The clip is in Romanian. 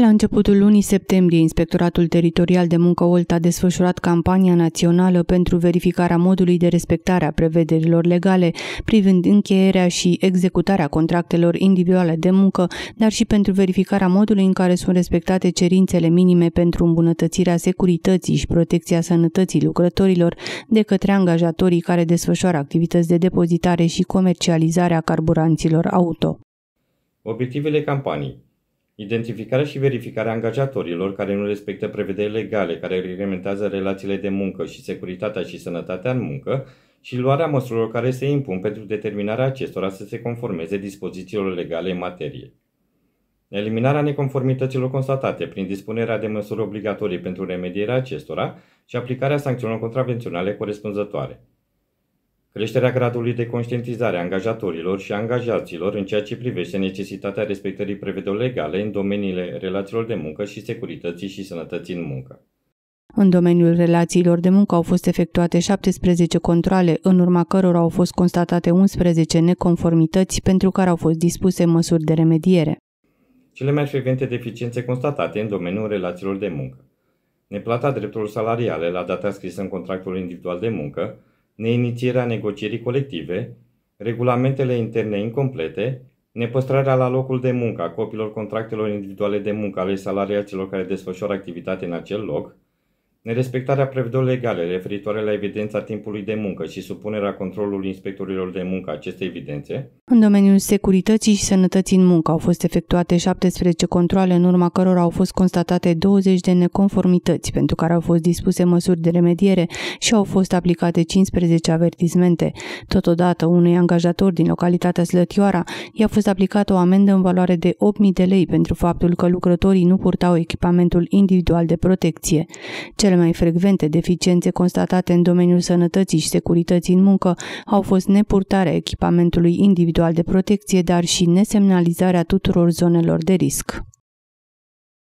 La începutul lunii septembrie, Inspectoratul Teritorial de Muncă Olt a desfășurat campania națională pentru verificarea modului de respectare a prevederilor legale privind încheierea și executarea contractelor individuale de muncă, dar și pentru verificarea modului în care sunt respectate cerințele minime pentru îmbunătățirea securității și protecția sănătății lucrătorilor de către angajatorii care desfășoară activități de depozitare și comercializare a carburanților auto. Obiectivele campaniei Identificarea și verificarea angajatorilor care nu respectă prevederi legale care reglementează relațiile de muncă și securitatea și sănătatea în muncă și luarea măsurilor care se impun pentru determinarea acestora să se conformeze dispozițiilor legale în materie. Eliminarea neconformităților constatate prin dispunerea de măsuri obligatorii pentru remedierea acestora și aplicarea sancțiunilor contravenționale corespunzătoare. Creșterea gradului de conștientizare a angajatorilor și a angajaților în ceea ce privește necesitatea respectării prevederilor legale în domeniile relațiilor de muncă și securității și sănătății în muncă. În domeniul relațiilor de muncă au fost efectuate 17 controle, în urma cărora au fost constatate 11 neconformități pentru care au fost dispuse măsuri de remediere. Cele mai frecvente deficiențe constatate în domeniul relațiilor de muncă. Neplata drepturilor salariale la data scrisă în contractul individual de muncă, neinițierea negocierii colective, regulamentele interne incomplete, nepăstrarea la locul de muncă a copiilor contractelor individuale de muncă ale salariaților care desfășoară activitate în acel loc, Nerespectarea prevederilor legale referitoare la evidența timpului de muncă și supunerea controlului inspectorilor de muncă acestei evidențe. În domeniul securității și sănătății în muncă au fost efectuate 17 controle, în urma cărora au fost constatate 20 de neconformități, pentru care au fost dispuse măsuri de remediere și au fost aplicate 15 avertismente. Totodată, unui angajator din localitatea Slătioara i-a fost aplicată o amendă în valoare de 8.000 de lei pentru faptul că lucrătorii nu purtau echipamentul individual de protecție. Cel cele mai frecvente deficiențe constatate în domeniul sănătății și securității în muncă au fost nepurtarea echipamentului individual de protecție, dar și nesemnalizarea tuturor zonelor de risc.